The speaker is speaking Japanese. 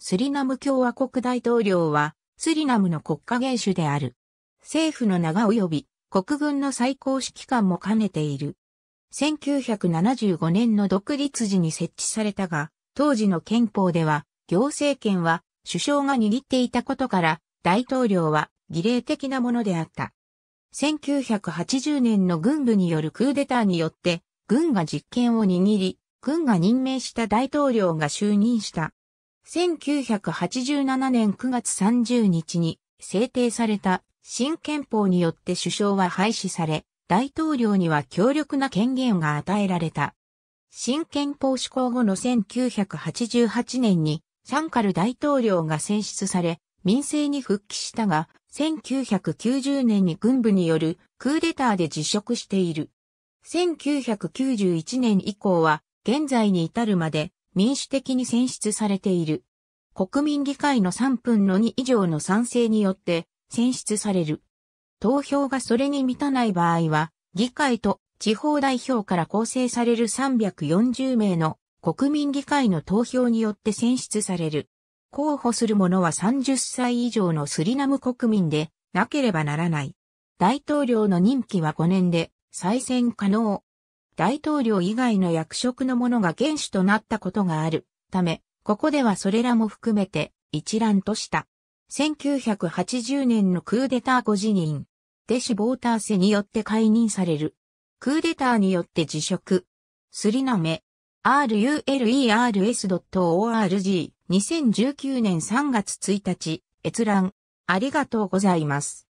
スリナム共和国大統領は、スリナムの国家元首である。政府の長及び、国軍の最高指揮官も兼ねている。1975年の独立時に設置されたが、当時の憲法では、行政権は首相が握っていたことから、大統領は儀礼的なものであった。1980年の軍部によるクーデターによって、軍が実権を握り、軍が任命した大統領が就任した。1987年9月30日に制定された新憲法によって首相は廃止され、大統領には強力な権限が与えられた。新憲法施行後の1988年にサンカル大統領が選出され、民政に復帰したが、1990年に軍部によるクーデターで辞職している。1991年以降は現在に至るまで民主的に選出されている。国民議会の3分の2以上の賛成によって選出される。投票がそれに満たない場合は、議会と地方代表から構成される340名の国民議会の投票によって選出される。候補する者は30歳以上のスリナム国民でなければならない。大統領の任期は5年で再選可能。大統領以外の役職の者が元首となったことがあるため、ここではそれらも含めて一覧とした。1980年のクーデター後辞任。デシ・ボーターセによって解任される。クーデターによって辞職。すりナメ。rulers.org2019 年3月1日閲覧ありがとうございます。